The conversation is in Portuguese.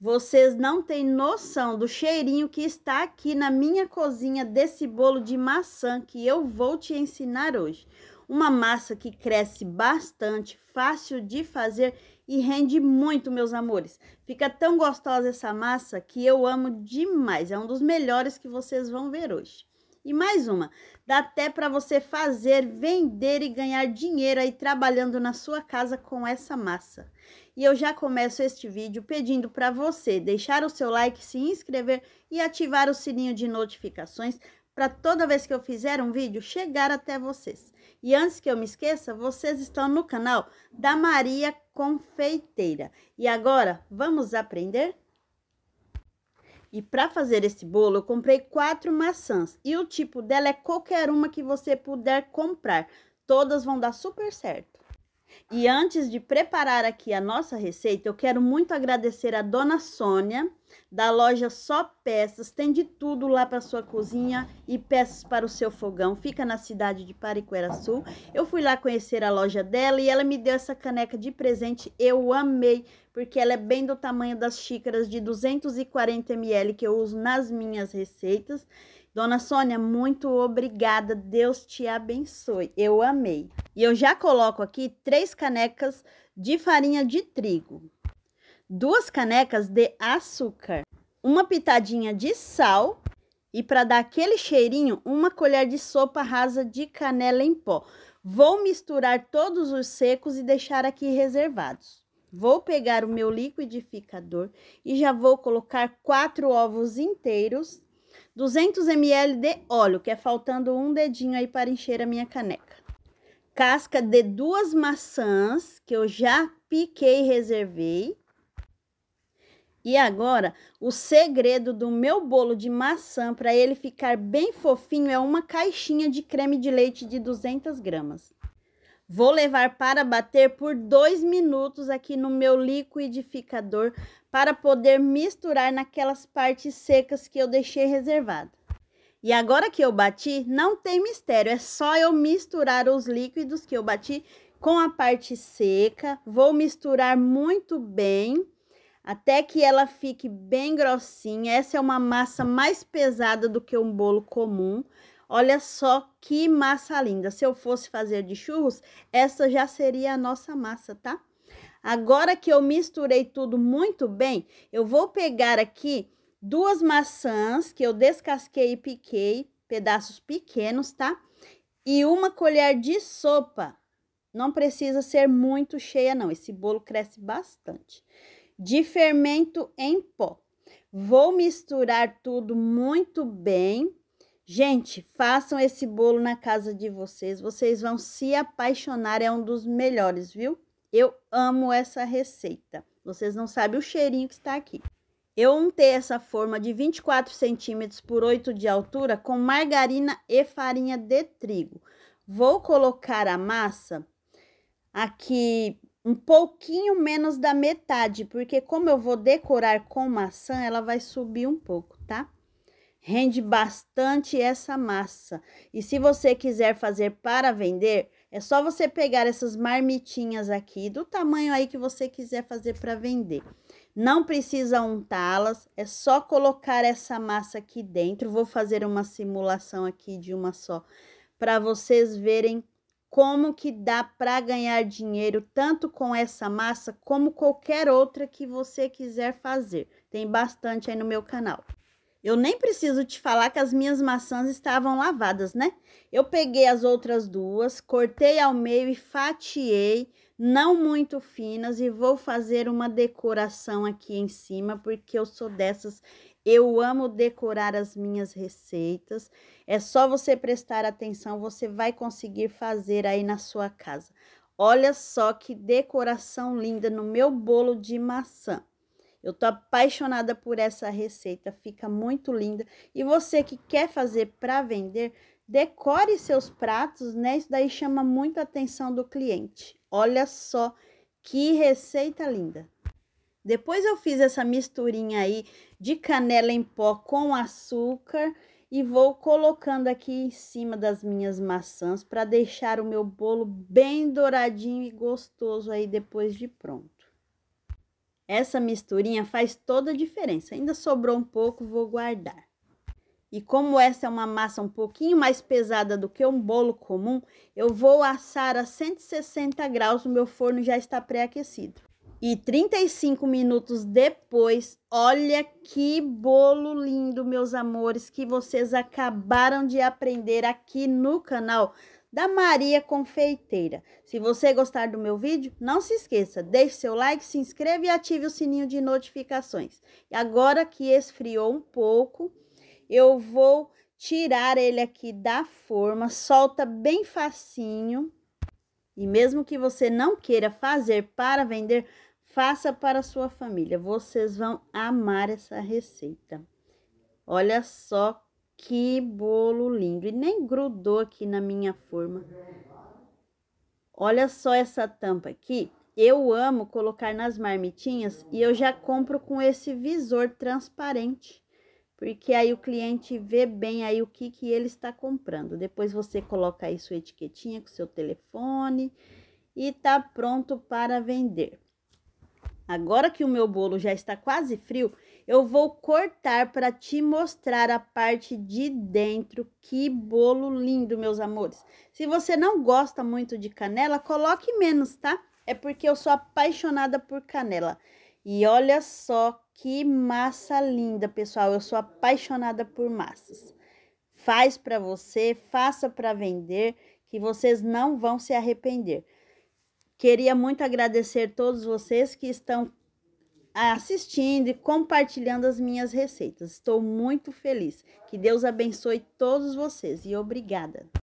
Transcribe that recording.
Vocês não têm noção do cheirinho que está aqui na minha cozinha desse bolo de maçã que eu vou te ensinar hoje. Uma massa que cresce bastante, fácil de fazer e rende muito, meus amores. Fica tão gostosa essa massa que eu amo demais. É um dos melhores que vocês vão ver hoje. E mais uma, dá até para você fazer, vender e ganhar dinheiro aí trabalhando na sua casa com essa massa. E eu já começo este vídeo pedindo para você deixar o seu like, se inscrever e ativar o sininho de notificações para toda vez que eu fizer um vídeo chegar até vocês. E antes que eu me esqueça, vocês estão no canal da Maria Confeiteira. E agora, vamos aprender? E para fazer esse bolo, eu comprei quatro maçãs. E o tipo dela é qualquer uma que você puder comprar. Todas vão dar super certo. E antes de preparar aqui a nossa receita, eu quero muito agradecer a Dona Sônia, da loja Só Peças. Tem de tudo lá para sua cozinha e peças para o seu fogão. Fica na cidade de Sul Eu fui lá conhecer a loja dela e ela me deu essa caneca de presente. Eu amei, porque ela é bem do tamanho das xícaras de 240 ml que eu uso nas minhas receitas. Dona Sônia, muito obrigada. Deus te abençoe. Eu amei. E eu já coloco aqui três canecas de farinha de trigo duas canecas de açúcar, uma pitadinha de sal e para dar aquele cheirinho, uma colher de sopa rasa de canela em pó. Vou misturar todos os secos e deixar aqui reservados. Vou pegar o meu liquidificador e já vou colocar quatro ovos inteiros, 200 ml de óleo, que é faltando um dedinho aí para encher a minha caneca. Casca de duas maçãs que eu já piquei e reservei. E agora, o segredo do meu bolo de maçã para ele ficar bem fofinho é uma caixinha de creme de leite de 200 gramas. Vou levar para bater por dois minutos aqui no meu liquidificador para poder misturar naquelas partes secas que eu deixei reservada. E agora que eu bati, não tem mistério, é só eu misturar os líquidos que eu bati com a parte seca. Vou misturar muito bem até que ela fique bem grossinha. Essa é uma massa mais pesada do que um bolo comum. Olha só que massa linda. Se eu fosse fazer de churros, essa já seria a nossa massa, tá? Agora que eu misturei tudo muito bem, eu vou pegar aqui duas maçãs que eu descasquei e piquei, pedaços pequenos, tá? E uma colher de sopa. Não precisa ser muito cheia, não. Esse bolo cresce bastante de fermento em pó. Vou misturar tudo muito bem. Gente, façam esse bolo na casa de vocês, vocês vão se apaixonar, é um dos melhores, viu? Eu amo essa receita. Vocês não sabem o cheirinho que está aqui. Eu untei essa forma de 24 centímetros por 8 de altura com margarina e farinha de trigo. Vou colocar a massa aqui um pouquinho menos da metade, porque como eu vou decorar com maçã, ela vai subir um pouco, tá? Rende bastante essa massa. E se você quiser fazer para vender, é só você pegar essas marmitinhas aqui, do tamanho aí que você quiser fazer para vender. Não precisa untá-las, é só colocar essa massa aqui dentro. Vou fazer uma simulação aqui de uma só, para vocês verem como que dá para ganhar dinheiro tanto com essa massa como qualquer outra que você quiser fazer. Tem bastante aí no meu canal. Eu nem preciso te falar que as minhas maçãs estavam lavadas, né? Eu peguei as outras duas, cortei ao meio e fatiei, não muito finas, e vou fazer uma decoração aqui em cima, porque eu sou dessas eu amo decorar as minhas receitas. É só você prestar atenção, você vai conseguir fazer aí na sua casa. Olha só que decoração linda no meu bolo de maçã. Eu tô apaixonada por essa receita, fica muito linda. E você que quer fazer para vender, decore seus pratos, né? Isso daí chama muito a atenção do cliente. Olha só que receita linda. Depois eu fiz essa misturinha aí de canela em pó com açúcar e vou colocando aqui em cima das minhas maçãs para deixar o meu bolo bem douradinho e gostoso aí depois de pronto. Essa misturinha faz toda a diferença. Ainda sobrou um pouco, vou guardar. E como essa é uma massa um pouquinho mais pesada do que um bolo comum, eu vou assar a 160 graus, o meu forno já está pré-aquecido. E 35 minutos depois, olha que bolo lindo, meus amores, que vocês acabaram de aprender aqui no canal da Maria Confeiteira. Se você gostar do meu vídeo, não se esqueça, deixe seu like, se inscreva e ative o sininho de notificações. E agora que esfriou um pouco, eu vou tirar ele aqui da forma, solta bem facinho. E mesmo que você não queira fazer para vender, Faça para sua família, vocês vão amar essa receita. Olha só que bolo lindo, e nem grudou aqui na minha forma. Olha só essa tampa aqui, eu amo colocar nas marmitinhas e eu já compro com esse visor transparente. Porque aí o cliente vê bem aí o que, que ele está comprando. Depois você coloca aí sua etiquetinha com seu telefone e tá pronto para vender. Agora que o meu bolo já está quase frio, eu vou cortar para te mostrar a parte de dentro. Que bolo lindo, meus amores. Se você não gosta muito de canela, coloque menos, tá? É porque eu sou apaixonada por canela. E olha só que massa linda, pessoal. Eu sou apaixonada por massas. Faz para você, faça para vender, que vocês não vão se arrepender. Queria muito agradecer todos vocês que estão assistindo e compartilhando as minhas receitas. Estou muito feliz. Que Deus abençoe todos vocês e obrigada.